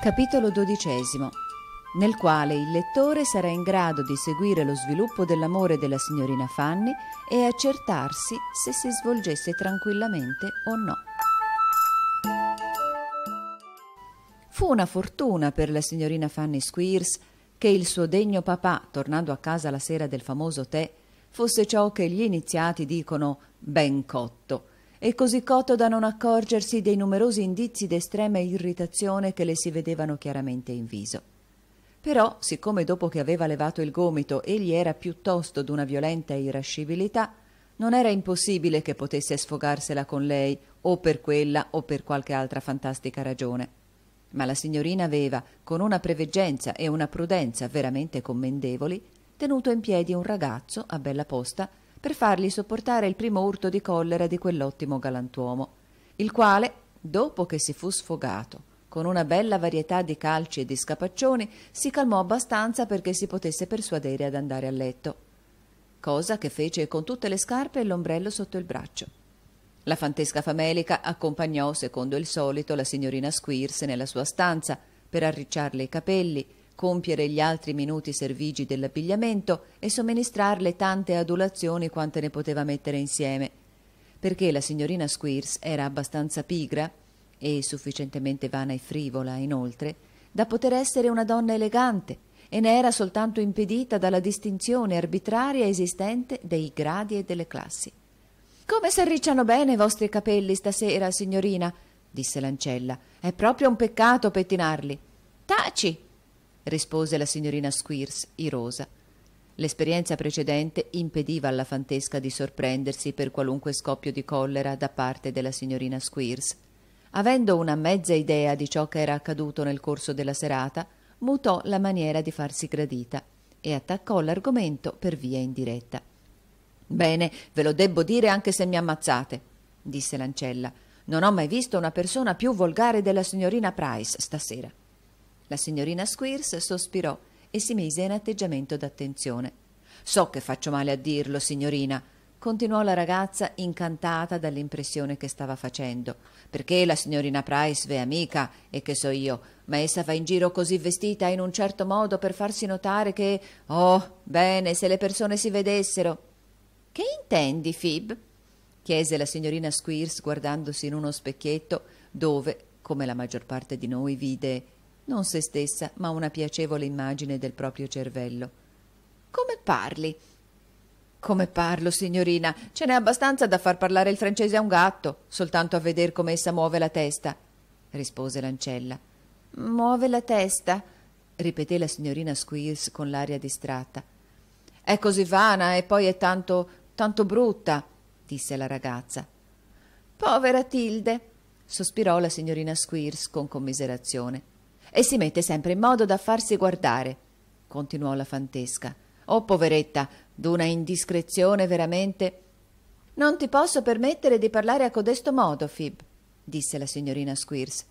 Capitolo XII nel quale il lettore sarà in grado di seguire lo sviluppo dell'amore della signorina Fanny e accertarsi se si svolgesse tranquillamente o no. Fu una fortuna per la signorina Fanny Squeers che il suo degno papà, tornando a casa la sera del famoso tè, fosse ciò che gli iniziati dicono ben cotto, e così cotto da non accorgersi dei numerosi indizi d'estrema irritazione che le si vedevano chiaramente in viso. Però, siccome dopo che aveva levato il gomito egli era piuttosto d'una violenta irascibilità, non era impossibile che potesse sfogarsela con lei o per quella o per qualche altra fantastica ragione. Ma la signorina aveva, con una preveggenza e una prudenza veramente commendevoli, tenuto in piedi un ragazzo a bella posta per fargli sopportare il primo urto di collera di quell'ottimo galantuomo, il quale, dopo che si fu sfogato, con una bella varietà di calci e di scapaccioni, si calmò abbastanza perché si potesse persuadere ad andare a letto, cosa che fece con tutte le scarpe e l'ombrello sotto il braccio. La fantesca famelica accompagnò, secondo il solito, la signorina Squirs nella sua stanza per arricciarle i capelli, compiere gli altri minuti servigi dell'abbigliamento e somministrarle tante adulazioni quante ne poteva mettere insieme. Perché la signorina Squeers era abbastanza pigra e sufficientemente vana e frivola, inoltre, da poter essere una donna elegante e ne era soltanto impedita dalla distinzione arbitraria esistente dei gradi e delle classi. Come si arricciano bene i vostri capelli stasera, signorina, disse l'ancella. È proprio un peccato pettinarli. Taci, rispose la signorina Squeers, irosa. L'esperienza precedente impediva alla fantesca di sorprendersi per qualunque scoppio di collera da parte della signorina Squeers. Avendo una mezza idea di ciò che era accaduto nel corso della serata, mutò la maniera di farsi gradita e attaccò l'argomento per via indiretta. Bene, ve lo debbo dire anche se mi ammazzate, disse l'ancella. Non ho mai visto una persona più volgare della signorina Price stasera. La signorina Squeers sospirò e si mise in atteggiamento d'attenzione. So che faccio male a dirlo, signorina, continuò la ragazza incantata dall'impressione che stava facendo, perché la signorina Price v'è amica e che so io, ma essa va in giro così vestita in un certo modo per farsi notare che oh, bene, se le persone si vedessero. Che intendi, Fib? chiese la signorina Squeers guardandosi in uno specchietto dove, come la maggior parte di noi vide non se stessa, ma una piacevole immagine del proprio cervello. Come parli? Come parlo, signorina? Ce n'è abbastanza da far parlare il francese a un gatto, soltanto a veder come essa muove la testa, rispose l'ancella. Muove la testa, ripeté la signorina Squeers con l'aria distratta. È così vana e poi è tanto, tanto brutta, disse la ragazza. Povera Tilde, sospirò la signorina Squeers con commiserazione e si mette sempre in modo da farsi guardare, continuò la fantesca. Oh, poveretta, d'una indiscrezione veramente. Non ti posso permettere di parlare a codesto modo, Fib, disse la signorina Squeers.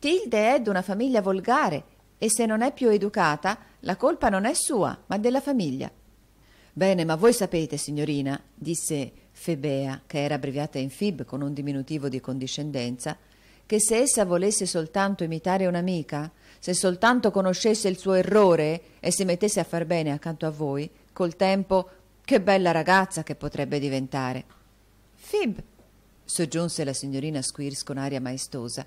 Tilde è d'una famiglia volgare e se non è più educata, la colpa non è sua, ma della famiglia. Bene, ma voi sapete, signorina, disse Febea, che era abbreviata in Fib con un diminutivo di condiscendenza, che se essa volesse soltanto imitare un'amica, se soltanto conoscesse il suo errore e si mettesse a far bene accanto a voi, col tempo che bella ragazza che potrebbe diventare. Fib, soggiunse la signorina Squirs con aria maestosa.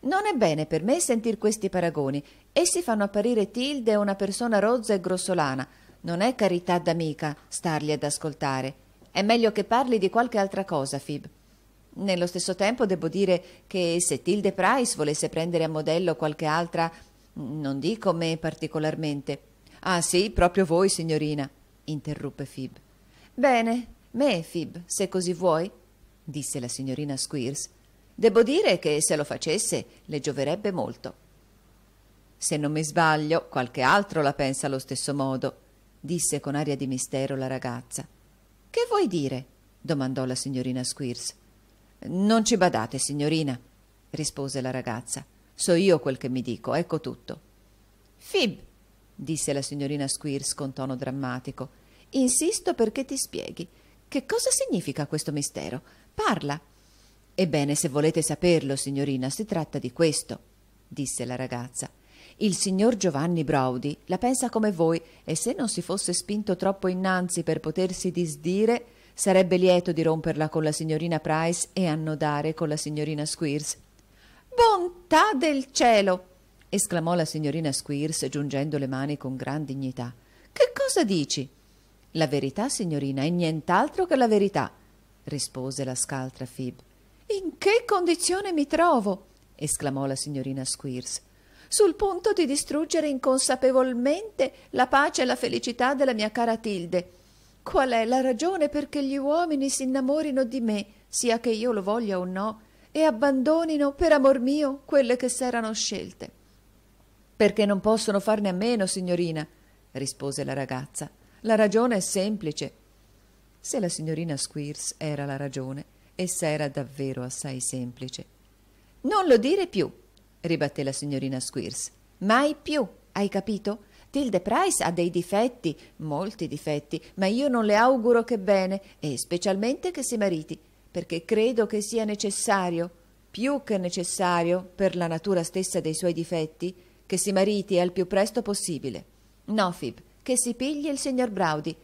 Non è bene per me sentir questi paragoni. Essi fanno apparire Tilde una persona rozza e grossolana. Non è carità d'amica starli ad ascoltare. È meglio che parli di qualche altra cosa, Fib. Nello stesso tempo devo dire che se Tilde Price volesse prendere a modello qualche altra, mm, non dico me particolarmente. Ah sì, proprio voi, signorina, interruppe Fib. Bene, me, Fib, se così vuoi, disse la signorina Squeers. Devo dire che se lo facesse le gioverebbe molto. Se non mi sbaglio, qualche altro la pensa allo stesso modo, disse con aria di mistero la ragazza. Che vuoi dire? domandò la signorina Squeers. Non ci badate, signorina, rispose la ragazza. So io quel che mi dico, ecco tutto. Fib, disse la signorina Squirs con tono drammatico, insisto perché ti spieghi. Che cosa significa questo mistero? Parla. Ebbene, se volete saperlo, signorina, si tratta di questo, disse la ragazza. Il signor Giovanni Browdi la pensa come voi e se non si fosse spinto troppo innanzi per potersi disdire, Sarebbe lieto di romperla con la signorina Price e annodare con la signorina Squeers. Bontà del cielo! esclamò la signorina Squeers giungendo le mani con gran dignità. Che cosa dici? La verità, signorina, è nient'altro che la verità, rispose la scaltra Fib. In che condizione mi trovo? esclamò la signorina Squeers. Sul punto di distruggere inconsapevolmente la pace e la felicità della mia cara Tilde Qual è la ragione perché gli uomini s'innamorino di me, sia che io lo voglia o no, e abbandonino, per amor mio, quelle che s'erano scelte? Perché non possono farne a meno, signorina, rispose la ragazza. La ragione è semplice. Se la signorina Squeers era la ragione, essa era davvero assai semplice. Non lo dire più, ribatté la signorina Squeers. Mai più, hai capito? Tilde Price ha dei difetti, molti difetti, ma io non le auguro che bene, e specialmente che si mariti, perché credo che sia necessario, più che necessario, per la natura stessa dei suoi difetti, che si mariti al più presto possibile. No, Fib, che si pigli il signor Braudi.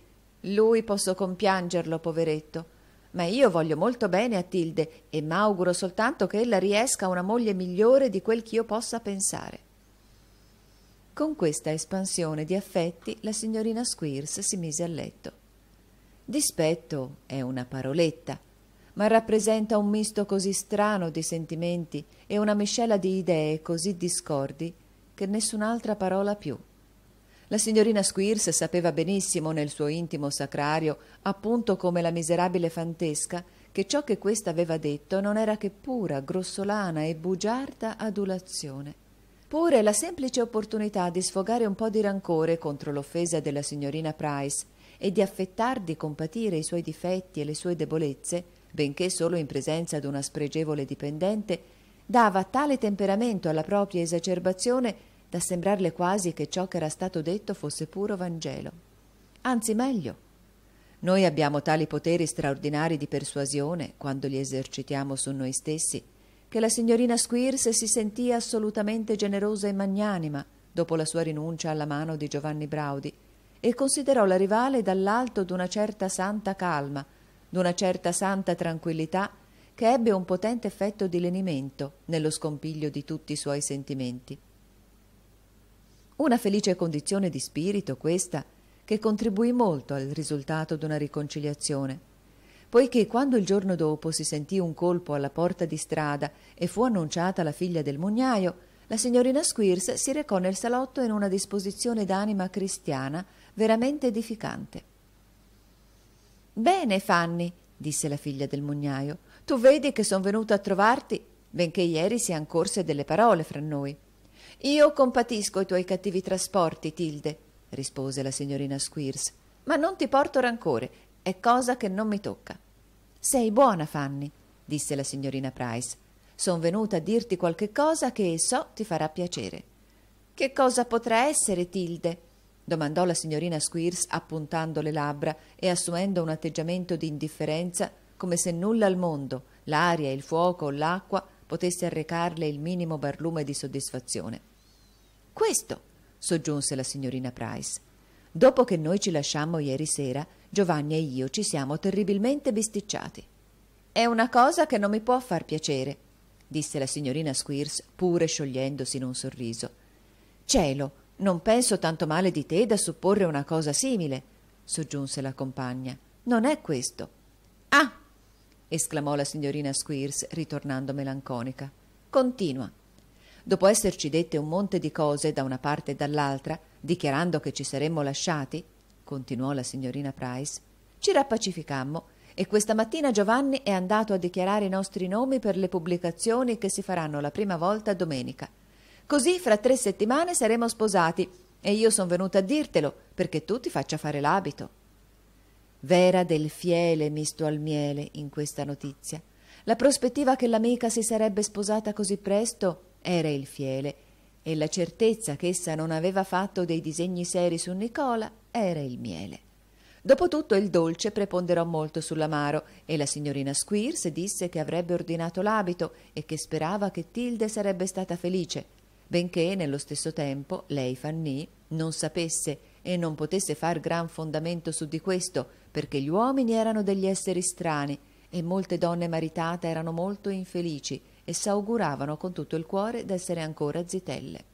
Lui posso compiangerlo, poveretto. Ma io voglio molto bene a Tilde e m'auguro soltanto che ella riesca a una moglie migliore di quel che io possa pensare. Con questa espansione di affetti la signorina Squeers si mise a letto. Dispetto è una paroletta, ma rappresenta un misto così strano di sentimenti e una miscela di idee così discordi che nessun'altra parola più. La signorina Squeers sapeva benissimo nel suo intimo sacrario, appunto come la miserabile fantesca, che ciò che questa aveva detto non era che pura, grossolana e bugiarda adulazione. Pure la semplice opportunità di sfogare un po' di rancore contro l'offesa della signorina Price e di affettar di compatire i suoi difetti e le sue debolezze, benché solo in presenza di una spregevole dipendente, dava tale temperamento alla propria esacerbazione da sembrarle quasi che ciò che era stato detto fosse puro Vangelo. Anzi, meglio. Noi abbiamo tali poteri straordinari di persuasione quando li esercitiamo su noi stessi che la signorina Squeers si sentì assolutamente generosa e magnanima dopo la sua rinuncia alla mano di Giovanni Braudi e considerò la rivale dall'alto d'una certa santa calma, d'una certa santa tranquillità che ebbe un potente effetto di lenimento nello scompiglio di tutti i suoi sentimenti. Una felice condizione di spirito questa che contribuì molto al risultato d'una riconciliazione poiché quando il giorno dopo si sentì un colpo alla porta di strada e fu annunciata la figlia del mugnaio, la signorina Squirs si recò nel salotto in una disposizione d'anima cristiana veramente edificante. Bene, Fanny, disse la figlia del mugnaio, tu vedi che son venuta a trovarti, benché ieri sian corse delle parole fra noi. Io compatisco i tuoi cattivi trasporti, Tilde, rispose la signorina Squirs, ma non ti porto rancore è cosa che non mi tocca. Sei buona, Fanny, disse la signorina Price. Son venuta a dirti qualche cosa che so ti farà piacere. Che cosa potrà essere, Tilde? domandò la signorina Squeers appuntando le labbra e assumendo un atteggiamento di indifferenza come se nulla al mondo, l'aria, il fuoco, o l'acqua potesse arrecarle il minimo barlume di soddisfazione. Questo, soggiunse la signorina Price. Dopo che noi ci lasciammo ieri sera, Giovanni e io ci siamo terribilmente bisticciati. È una cosa che non mi può far piacere, disse la signorina Squeers, pure sciogliendosi in un sorriso. Cielo, non penso tanto male di te da supporre una cosa simile, soggiunse la compagna. Non è questo. Ah! esclamò la signorina Squeers, ritornando melanconica. Continua. Dopo esserci dette un monte di cose da una parte e dall'altra, dichiarando che ci saremmo lasciati, continuò la signorina Price, ci rappacificammo e questa mattina Giovanni è andato a dichiarare i nostri nomi per le pubblicazioni che si faranno la prima volta domenica. Così fra tre settimane saremo sposati e io sono venuta a dirtelo perché tu ti faccia fare l'abito. Vera del fiele misto al miele in questa notizia. La prospettiva che l'amica si sarebbe sposata così presto era il fiele e la certezza che essa non aveva fatto dei disegni seri su Nicola era il miele. Dopotutto il dolce preponderò molto sull'amaro e la signorina Squeers disse che avrebbe ordinato l'abito e che sperava che Tilde sarebbe stata felice, benché nello stesso tempo lei, Fanny, non sapesse e non potesse far gran fondamento su di questo, perché gli uomini erano degli esseri strani e molte donne maritate erano molto infelici e s'auguravano con tutto il cuore d'essere ancora zitelle.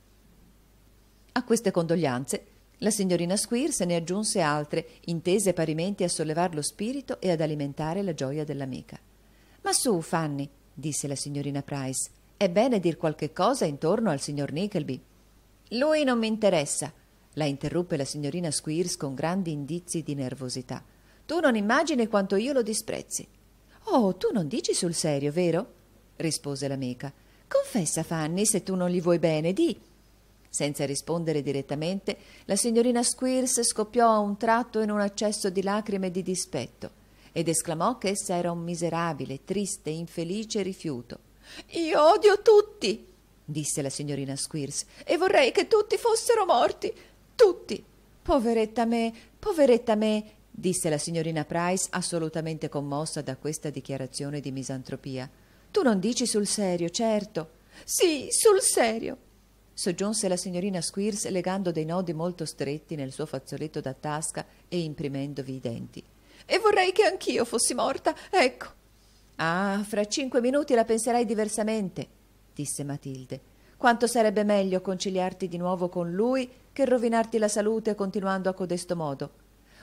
A queste condoglianze la signorina Squir ne aggiunse altre, intese parimenti a sollevar lo spirito e ad alimentare la gioia dell'amica. Ma su, Fanny, disse la signorina Price, è bene dir qualche cosa intorno al signor Nickleby. Lui non mi interessa, la interruppe la signorina Squeers con grandi indizi di nervosità. Tu non immagini quanto io lo disprezzi. Oh, tu non dici sul serio, vero? rispose l'amica. Confessa, Fanny, se tu non gli vuoi bene, di senza rispondere direttamente, la signorina Squeers scoppiò a un tratto in un accesso di lacrime e di dispetto ed esclamò che essa era un miserabile, triste, infelice rifiuto. Io odio tutti, disse la signorina Squeers, e vorrei che tutti fossero morti. Tutti. Poveretta me, poveretta me, disse la signorina Price, assolutamente commossa da questa dichiarazione di misantropia. Tu non dici sul serio, certo. Sì, sul serio soggiunse la signorina Squeers legando dei nodi molto stretti nel suo fazzoletto da tasca e imprimendovi i denti. E vorrei che anch'io fossi morta, ecco. Ah, fra cinque minuti la penserai diversamente, disse Matilde. Quanto sarebbe meglio conciliarti di nuovo con lui che rovinarti la salute continuando a codesto modo.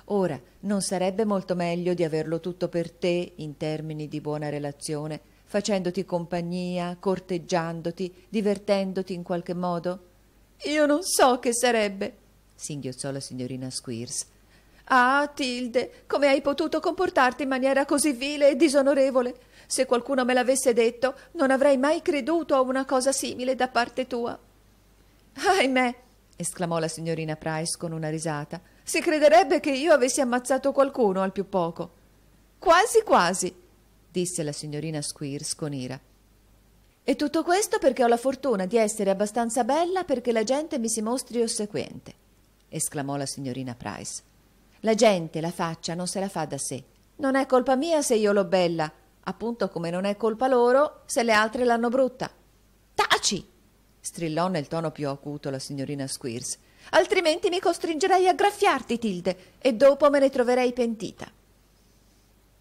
Ora, non sarebbe molto meglio di averlo tutto per te in termini di buona relazione facendoti compagnia, corteggiandoti, divertendoti in qualche modo? Io non so che sarebbe, singhiozzò la signorina Squeers. Ah, Tilde, come hai potuto comportarti in maniera così vile e disonorevole? Se qualcuno me l'avesse detto, non avrei mai creduto a una cosa simile da parte tua. Ahimè, esclamò la signorina Price con una risata, si crederebbe che io avessi ammazzato qualcuno al più poco. Quasi quasi, disse la signorina Squeers con ira. E tutto questo perché ho la fortuna di essere abbastanza bella perché la gente mi si mostri ossequente, esclamò la signorina Price. La gente la faccia non se la fa da sé. Non è colpa mia se io l'ho bella, appunto come non è colpa loro se le altre l'hanno brutta. Taci! strillò nel tono più acuto la signorina Squeers. Altrimenti mi costringerei a graffiarti, Tilde, e dopo me ne troverei pentita.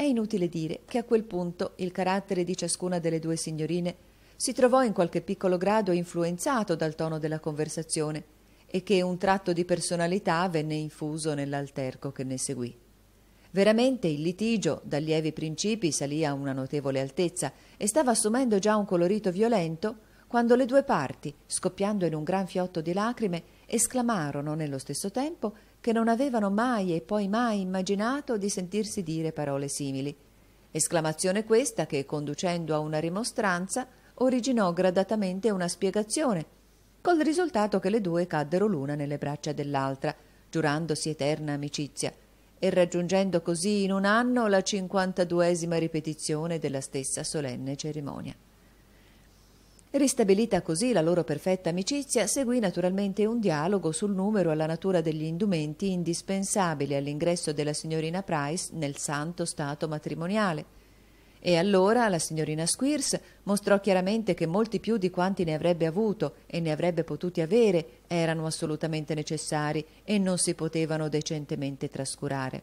È inutile dire che a quel punto il carattere di ciascuna delle due signorine si trovò in qualche piccolo grado influenzato dal tono della conversazione e che un tratto di personalità venne infuso nell'alterco che ne seguì. Veramente il litigio, da lievi principi, salì a una notevole altezza e stava assumendo già un colorito violento quando le due parti, scoppiando in un gran fiotto di lacrime, esclamarono nello stesso tempo che non avevano mai e poi mai immaginato di sentirsi dire parole simili. Esclamazione questa che, conducendo a una rimostranza, originò gradatamente una spiegazione, col risultato che le due caddero l'una nelle braccia dell'altra, giurandosi eterna amicizia, e raggiungendo così in un anno la cinquantaduesima ripetizione della stessa solenne cerimonia. Ristabilita così la loro perfetta amicizia, seguì naturalmente un dialogo sul numero e la natura degli indumenti indispensabili all'ingresso della signorina Price nel santo stato matrimoniale. E allora la signorina Squeers mostrò chiaramente che molti più di quanti ne avrebbe avuto e ne avrebbe potuti avere erano assolutamente necessari e non si potevano decentemente trascurare.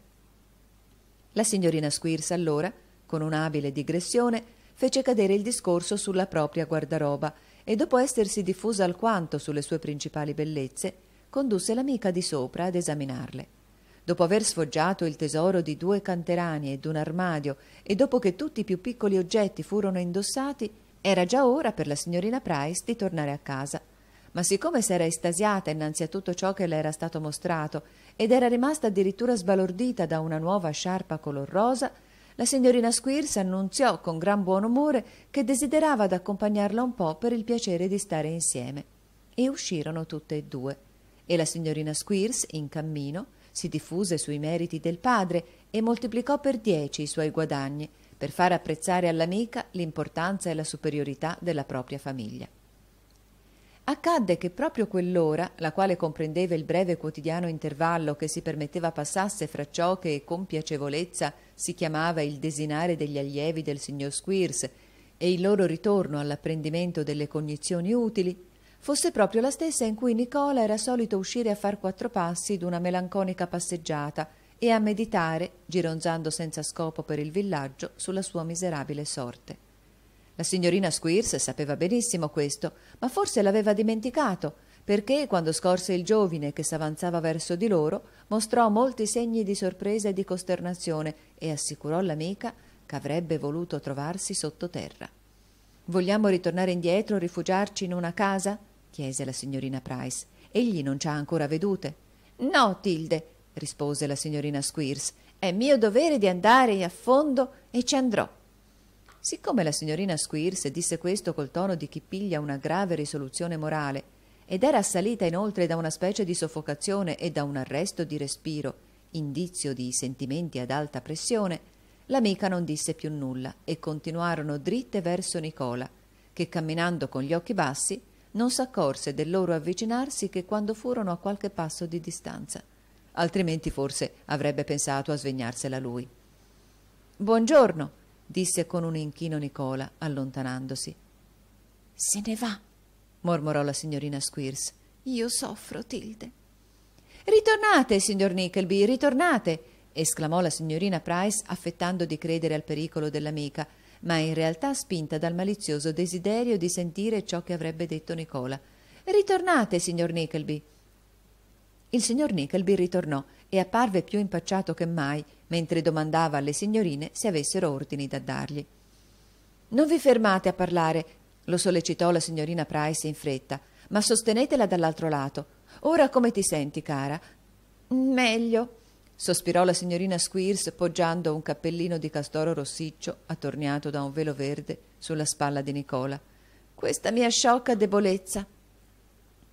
La signorina Squeers allora, con un'abile digressione, fece cadere il discorso sulla propria guardaroba e dopo essersi diffusa alquanto sulle sue principali bellezze, condusse l'amica di sopra ad esaminarle. Dopo aver sfoggiato il tesoro di due canterani e d'un armadio e dopo che tutti i più piccoli oggetti furono indossati, era già ora per la signorina Price di tornare a casa. Ma siccome s'era estasiata innanzi a tutto ciò che le era stato mostrato ed era rimasta addirittura sbalordita da una nuova sciarpa color rosa, la signorina Squeers annunziò con gran buon umore che desiderava d'accompagnarla un po' per il piacere di stare insieme. E uscirono tutte e due. E la signorina Squeers, in cammino, si diffuse sui meriti del padre e moltiplicò per dieci i suoi guadagni, per far apprezzare all'amica l'importanza e la superiorità della propria famiglia. Accadde che proprio quell'ora, la quale comprendeva il breve quotidiano intervallo che si permetteva passasse fra ciò che con piacevolezza si chiamava il desinare degli allievi del signor Squeers e il loro ritorno all'apprendimento delle cognizioni utili, fosse proprio la stessa in cui Nicola era solito uscire a far quattro passi d'una melanconica passeggiata e a meditare, gironzando senza scopo per il villaggio, sulla sua miserabile sorte. La signorina Squeers sapeva benissimo questo, ma forse l'aveva dimenticato, perché quando scorse il giovine che s'avanzava verso di loro, mostrò molti segni di sorpresa e di costernazione e assicurò l'amica che avrebbe voluto trovarsi sottoterra. Vogliamo ritornare indietro, rifugiarci in una casa? chiese la signorina Price. Egli non ci ha ancora vedute. No, Tilde, rispose la signorina Squeers. È mio dovere di andare a fondo e ci andrò. Siccome la signorina Squeers disse questo col tono di chi piglia una grave risoluzione morale, ed era assalita inoltre da una specie di soffocazione e da un arresto di respiro, indizio di sentimenti ad alta pressione, l'amica non disse più nulla e continuarono dritte verso Nicola, che camminando con gli occhi bassi non s'accorse del loro avvicinarsi che quando furono a qualche passo di distanza, altrimenti forse avrebbe pensato a svegliarsela lui. Buongiorno, disse con un inchino Nicola, allontanandosi. Se ne va, mormorò la signorina Squeers. Io soffro, Tilde. Ritornate, signor Nickleby, ritornate, esclamò la signorina Price, affettando di credere al pericolo dell'amica, ma in realtà spinta dal malizioso desiderio di sentire ciò che avrebbe detto Nicola. Ritornate, signor Nickleby. Il signor Nickleby ritornò e apparve più impacciato che mai mentre domandava alle signorine se avessero ordini da dargli. Non vi fermate a parlare, lo sollecitò la signorina Price in fretta, ma sostenetela dall'altro lato. Ora come ti senti, cara? Meglio, sospirò la signorina Squeers poggiando un cappellino di castoro rossiccio attorniato da un velo verde sulla spalla di Nicola. Questa mia sciocca debolezza.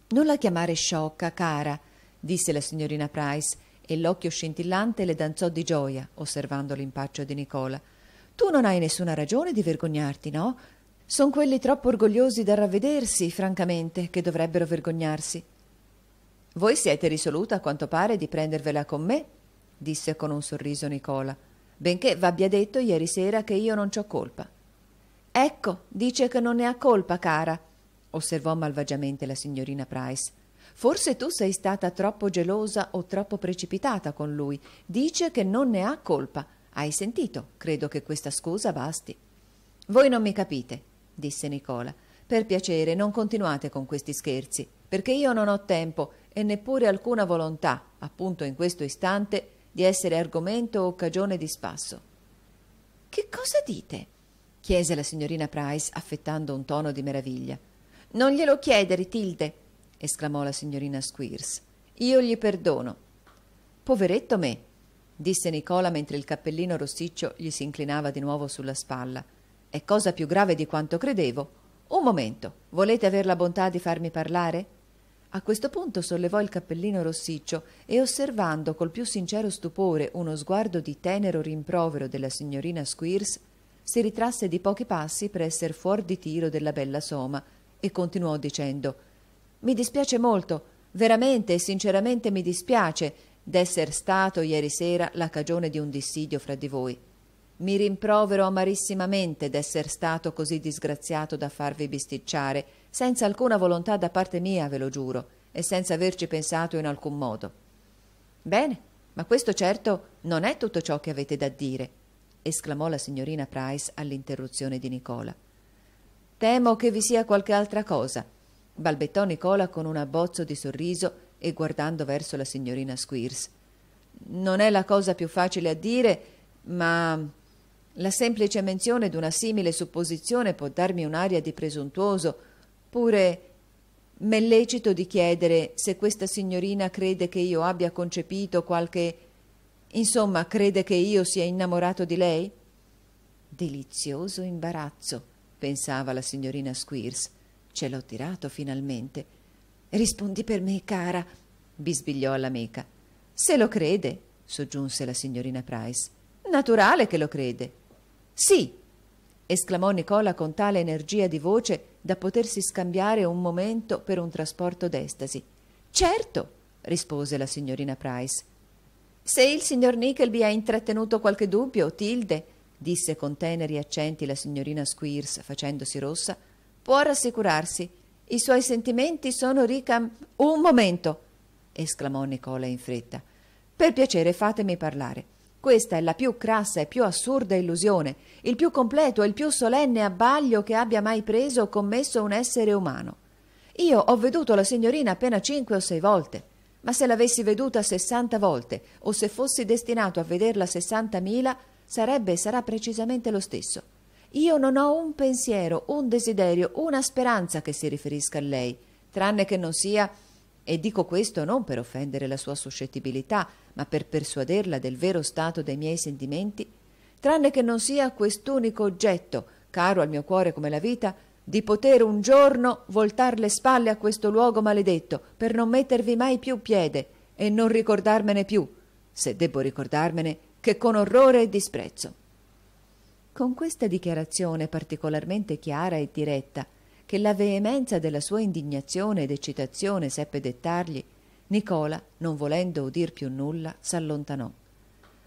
Non la chiamare sciocca, cara, disse la signorina Price, e l'occhio scintillante le danzò di gioia, osservando l'impaccio di Nicola. Tu non hai nessuna ragione di vergognarti, no? Sono quelli troppo orgogliosi da ravvedersi, francamente, che dovrebbero vergognarsi. Voi siete risoluta, a quanto pare, di prendervela con me, disse con un sorriso Nicola, benché v'abbia detto ieri sera che io non c'ho colpa. Ecco, dice che non ne ha colpa, cara, osservò malvagiamente la signorina Price. Forse tu sei stata troppo gelosa o troppo precipitata con lui. Dice che non ne ha colpa. Hai sentito? Credo che questa scusa basti. Voi non mi capite, disse Nicola. Per piacere, non continuate con questi scherzi, perché io non ho tempo e neppure alcuna volontà, appunto in questo istante, di essere argomento o cagione di spasso. Che cosa dite? chiese la signorina Price affettando un tono di meraviglia. Non glielo chiedere, Tilde, esclamò la signorina Squeers. Io gli perdono. Poveretto me, disse Nicola mentre il cappellino rossiccio gli si inclinava di nuovo sulla spalla. È cosa più grave di quanto credevo. Un momento, volete aver la bontà di farmi parlare? A questo punto sollevò il cappellino rossiccio e osservando col più sincero stupore uno sguardo di tenero rimprovero della signorina Squeers, si ritrasse di pochi passi per essere fuori di tiro della bella soma e continuò dicendo mi dispiace molto, veramente e sinceramente mi dispiace d'esser stato ieri sera la cagione di un dissidio fra di voi. Mi rimprovero amarissimamente d'esser stato così disgraziato da farvi bisticciare, senza alcuna volontà da parte mia, ve lo giuro, e senza averci pensato in alcun modo. Bene, ma questo certo non è tutto ciò che avete da dire, esclamò la signorina Price all'interruzione di Nicola. Temo che vi sia qualche altra cosa balbettò Nicola con un abbozzo di sorriso e guardando verso la signorina Squeers. Non è la cosa più facile a dire, ma la semplice menzione d'una simile supposizione può darmi un'aria di presuntuoso, pure m'è lecito di chiedere se questa signorina crede che io abbia concepito qualche insomma, crede che io sia innamorato di lei? Delizioso imbarazzo, pensava la signorina Squeers. Ce l'ho tirato finalmente. Rispondi per me, cara, bisbigliò all'amica. Se lo crede, soggiunse la signorina Price. Naturale che lo crede. Sì, esclamò Nicola con tale energia di voce da potersi scambiare un momento per un trasporto d'estasi. Certo, rispose la signorina Price. Se il signor Nickleby ha intrattenuto qualche dubbio, Tilde, disse con teneri accenti la signorina Squeers facendosi rossa, può rassicurarsi. I suoi sentimenti sono ricam... Un momento! esclamò Nicola in fretta. Per piacere fatemi parlare. Questa è la più crassa e più assurda illusione, il più completo e il più solenne abbaglio che abbia mai preso o commesso un essere umano. Io ho veduto la signorina appena cinque o sei volte ma se l'avessi veduta sessanta volte o se fossi destinato a vederla sessantamila sarebbe e sarà precisamente lo stesso. Io non ho un pensiero, un desiderio, una speranza che si riferisca a lei, tranne che non sia, e dico questo non per offendere la sua suscettibilità, ma per persuaderla del vero stato dei miei sentimenti, tranne che non sia quest'unico oggetto, caro al mio cuore come la vita, di poter un giorno voltar le spalle a questo luogo maledetto, per non mettervi mai più piede e non ricordarmene più, se debbo ricordarmene che con orrore e disprezzo. Con questa dichiarazione particolarmente chiara e diretta, che la veemenza della sua indignazione ed eccitazione seppe dettargli, Nicola, non volendo udir più nulla, s'allontanò.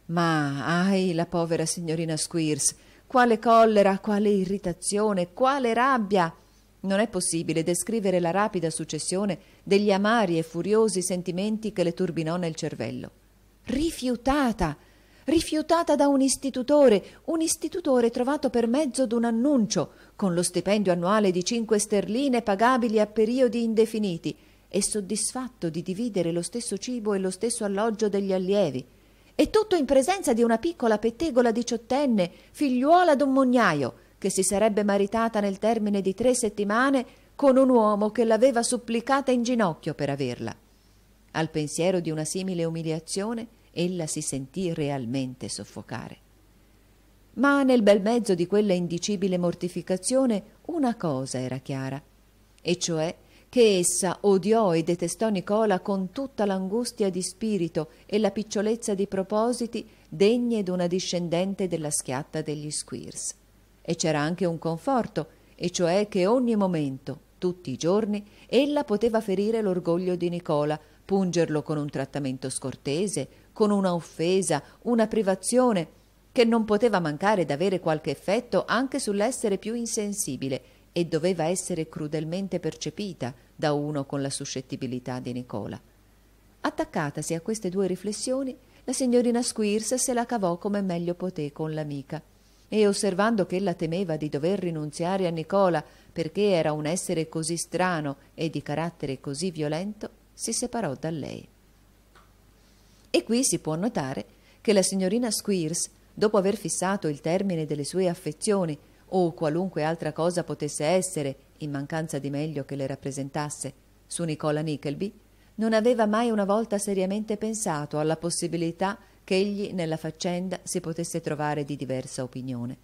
Ma, ahi, la povera signorina Squeers, quale collera, quale irritazione, quale rabbia! Non è possibile descrivere la rapida successione degli amari e furiosi sentimenti che le turbinò nel cervello. Rifiutata! rifiutata da un istitutore, un istitutore trovato per mezzo d'un annuncio, con lo stipendio annuale di 5 sterline pagabili a periodi indefiniti, e soddisfatto di dividere lo stesso cibo e lo stesso alloggio degli allievi. E tutto in presenza di una piccola pettegola diciottenne, figliuola d'un mugnaio, che si sarebbe maritata nel termine di tre settimane con un uomo che l'aveva supplicata in ginocchio per averla. Al pensiero di una simile umiliazione, ella si sentì realmente soffocare. Ma nel bel mezzo di quella indicibile mortificazione una cosa era chiara, e cioè che essa odiò e detestò Nicola con tutta l'angustia di spirito e la picciolezza di propositi degne d'una discendente della schiatta degli Squirs. E c'era anche un conforto, e cioè che ogni momento, tutti i giorni, ella poteva ferire l'orgoglio di Nicola, pungerlo con un trattamento scortese, con una offesa, una privazione, che non poteva mancare d'avere qualche effetto anche sull'essere più insensibile e doveva essere crudelmente percepita da uno con la suscettibilità di Nicola. Attaccatasi a queste due riflessioni, la signorina Squirs se la cavò come meglio poté con l'amica e osservando che ella temeva di dover rinunziare a Nicola perché era un essere così strano e di carattere così violento, si separò da lei. E qui si può notare che la signorina Squeers, dopo aver fissato il termine delle sue affezioni o qualunque altra cosa potesse essere, in mancanza di meglio che le rappresentasse, su Nicola Nickleby, non aveva mai una volta seriamente pensato alla possibilità che egli nella faccenda si potesse trovare di diversa opinione.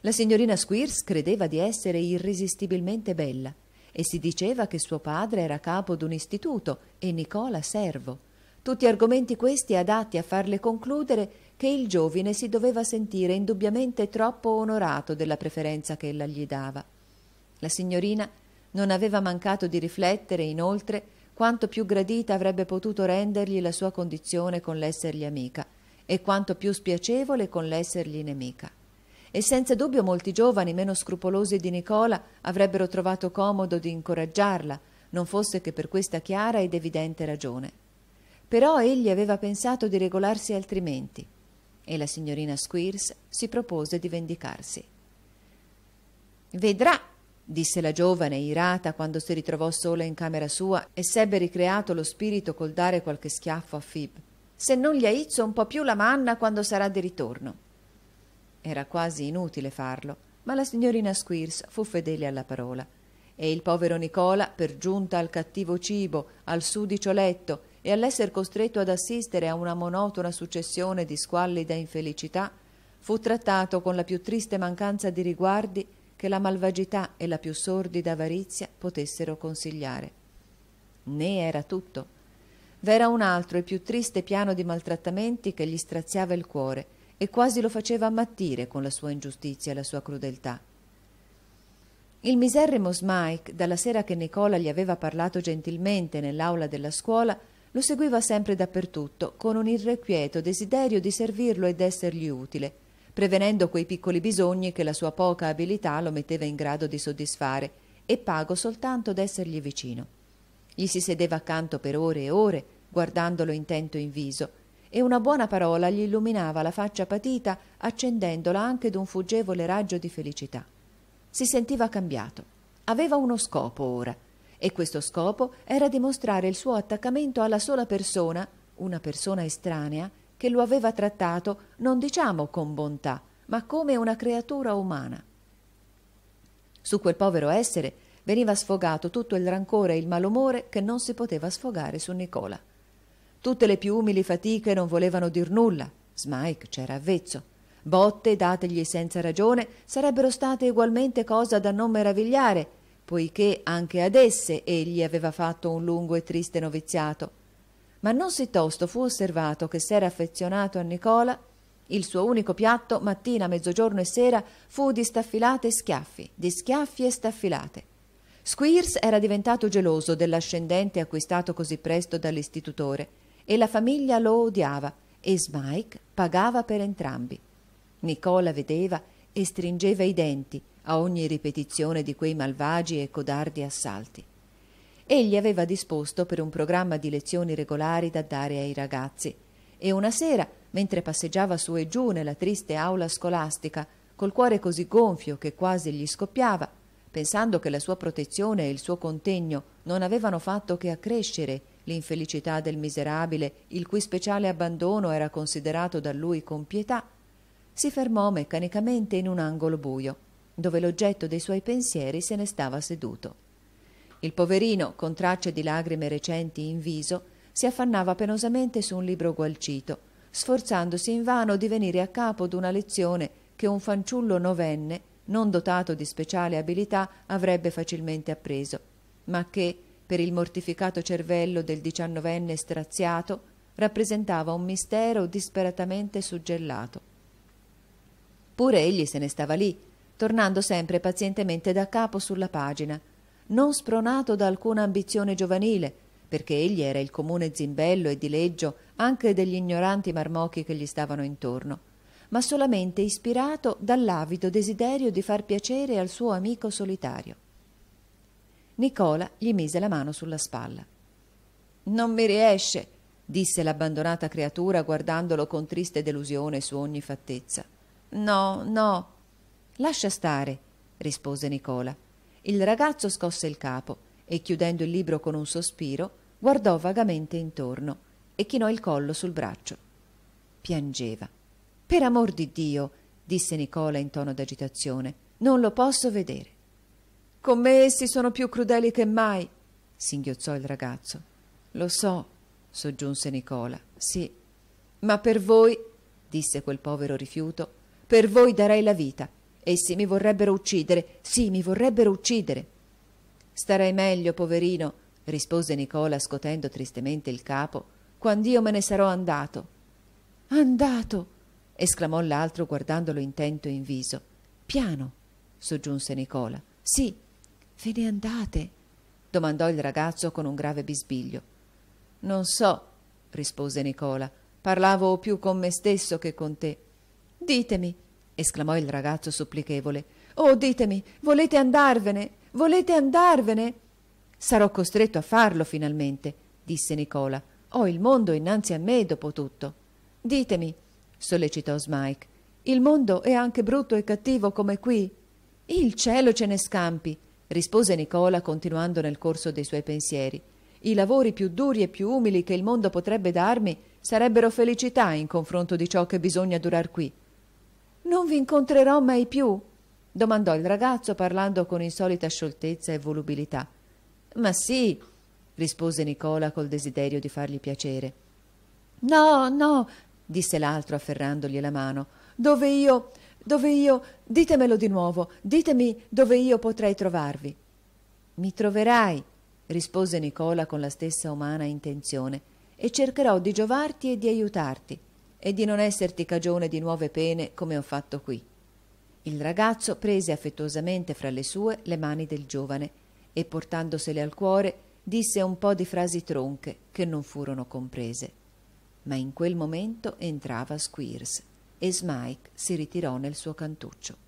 La signorina Squeers credeva di essere irresistibilmente bella e si diceva che suo padre era capo d'un istituto e Nicola servo tutti argomenti questi adatti a farle concludere che il giovine si doveva sentire indubbiamente troppo onorato della preferenza che ella gli dava. La signorina non aveva mancato di riflettere, inoltre, quanto più gradita avrebbe potuto rendergli la sua condizione con l'essergli amica e quanto più spiacevole con l'essergli nemica. E senza dubbio molti giovani meno scrupolosi di Nicola avrebbero trovato comodo di incoraggiarla, non fosse che per questa chiara ed evidente ragione però egli aveva pensato di regolarsi altrimenti e la signorina Squeers si propose di vendicarsi. Vedrà, disse la giovane irata quando si ritrovò sola in camera sua e s'ebbe ricreato lo spirito col dare qualche schiaffo a Fib. Se non gli aizzo un po' più la manna quando sarà di ritorno. Era quasi inutile farlo, ma la signorina Squeers fu fedele alla parola e il povero Nicola, per giunta al cattivo cibo, al sudicio letto e all'esser costretto ad assistere a una monotona successione di squallida infelicità, fu trattato con la più triste mancanza di riguardi che la malvagità e la più sordida avarizia potessero consigliare. Ne era tutto. V'era un altro e più triste piano di maltrattamenti che gli straziava il cuore e quasi lo faceva ammattire con la sua ingiustizia e la sua crudeltà. Il miserrimo Smike, dalla sera che Nicola gli aveva parlato gentilmente nell'aula della scuola, lo seguiva sempre dappertutto, con un irrequieto desiderio di servirlo e d'essergli utile, prevenendo quei piccoli bisogni che la sua poca abilità lo metteva in grado di soddisfare, e pago soltanto d'essergli vicino. Gli si sedeva accanto per ore e ore, guardandolo intento in viso, e una buona parola gli illuminava la faccia patita, accendendola anche d'un fuggevole raggio di felicità. Si sentiva cambiato. Aveva uno scopo ora, e questo scopo era dimostrare il suo attaccamento alla sola persona, una persona estranea, che lo aveva trattato non diciamo con bontà, ma come una creatura umana. Su quel povero essere veniva sfogato tutto il rancore e il malumore che non si poteva sfogare su Nicola. Tutte le più umili fatiche non volevano dir nulla, Smike c'era avvezzo. Botte dategli senza ragione sarebbero state ugualmente cosa da non meravigliare, poiché anche ad esse egli aveva fatto un lungo e triste noviziato. Ma non si tosto fu osservato che s'era affezionato a Nicola, il suo unico piatto, mattina, mezzogiorno e sera, fu di staffilate e schiaffi, di schiaffi e staffilate. Squeers era diventato geloso dell'ascendente acquistato così presto dall'istitutore e la famiglia lo odiava e Smike pagava per entrambi. Nicola vedeva e stringeva i denti, a ogni ripetizione di quei malvagi e codardi assalti. Egli aveva disposto per un programma di lezioni regolari da dare ai ragazzi e una sera, mentre passeggiava su e giù nella triste aula scolastica, col cuore così gonfio che quasi gli scoppiava, pensando che la sua protezione e il suo contegno non avevano fatto che accrescere l'infelicità del miserabile, il cui speciale abbandono era considerato da lui con pietà, si fermò meccanicamente in un angolo buio dove l'oggetto dei suoi pensieri se ne stava seduto. Il poverino, con tracce di lagrime recenti in viso, si affannava penosamente su un libro gualcito, sforzandosi invano di venire a capo d'una lezione che un fanciullo novenne, non dotato di speciale abilità, avrebbe facilmente appreso, ma che, per il mortificato cervello del diciannovenne straziato, rappresentava un mistero disperatamente suggellato. Pure egli se ne stava lì, tornando sempre pazientemente da capo sulla pagina, non spronato da alcuna ambizione giovanile, perché egli era il comune zimbello e dileggio anche degli ignoranti marmocchi che gli stavano intorno, ma solamente ispirato dall'avido desiderio di far piacere al suo amico solitario. Nicola gli mise la mano sulla spalla. Non mi riesce, disse l'abbandonata creatura guardandolo con triste delusione su ogni fattezza. No, no, Lascia stare, rispose Nicola. Il ragazzo scosse il capo e, chiudendo il libro con un sospiro, guardò vagamente intorno e chinò il collo sul braccio. Piangeva. Per amor di Dio, disse Nicola in tono d'agitazione, non lo posso vedere. Con me essi sono più crudeli che mai, singhiozzò il ragazzo. Lo so, soggiunse Nicola, sì. Ma per voi, disse quel povero rifiuto, per voi darei la vita, Essi mi vorrebbero uccidere, sì, mi vorrebbero uccidere. Starei meglio, poverino, rispose Nicola scotendo tristemente il capo, quand'io me ne sarò andato. Andato! esclamò l'altro guardandolo intento in viso. Piano, soggiunse Nicola. Sì, ve ne andate? domandò il ragazzo con un grave bisbiglio. Non so, rispose Nicola. Parlavo più con me stesso che con te. Ditemi, esclamò il ragazzo supplichevole. Oh, ditemi, volete andarvene? Volete andarvene? Sarò costretto a farlo finalmente, disse Nicola. Ho il mondo innanzi a me, dopo tutto. Ditemi, sollecitò Smike, il mondo è anche brutto e cattivo come qui. Il cielo ce ne scampi, rispose Nicola continuando nel corso dei suoi pensieri. I lavori più duri e più umili che il mondo potrebbe darmi sarebbero felicità in confronto di ciò che bisogna durar qui. Non vi incontrerò mai più? domandò il ragazzo parlando con insolita scioltezza e volubilità. Ma sì, rispose Nicola col desiderio di fargli piacere. No, no, disse l'altro afferrandogli la mano. Dove io, dove io, ditemelo di nuovo, ditemi dove io potrei trovarvi. Mi troverai, rispose Nicola con la stessa umana intenzione, e cercherò di giovarti e di aiutarti e di non esserti cagione di nuove pene come ho fatto qui. Il ragazzo prese affettuosamente fra le sue le mani del giovane e portandosele al cuore disse un po di frasi tronche che non furono comprese. Ma in quel momento entrava Squeers e Smike si ritirò nel suo cantuccio.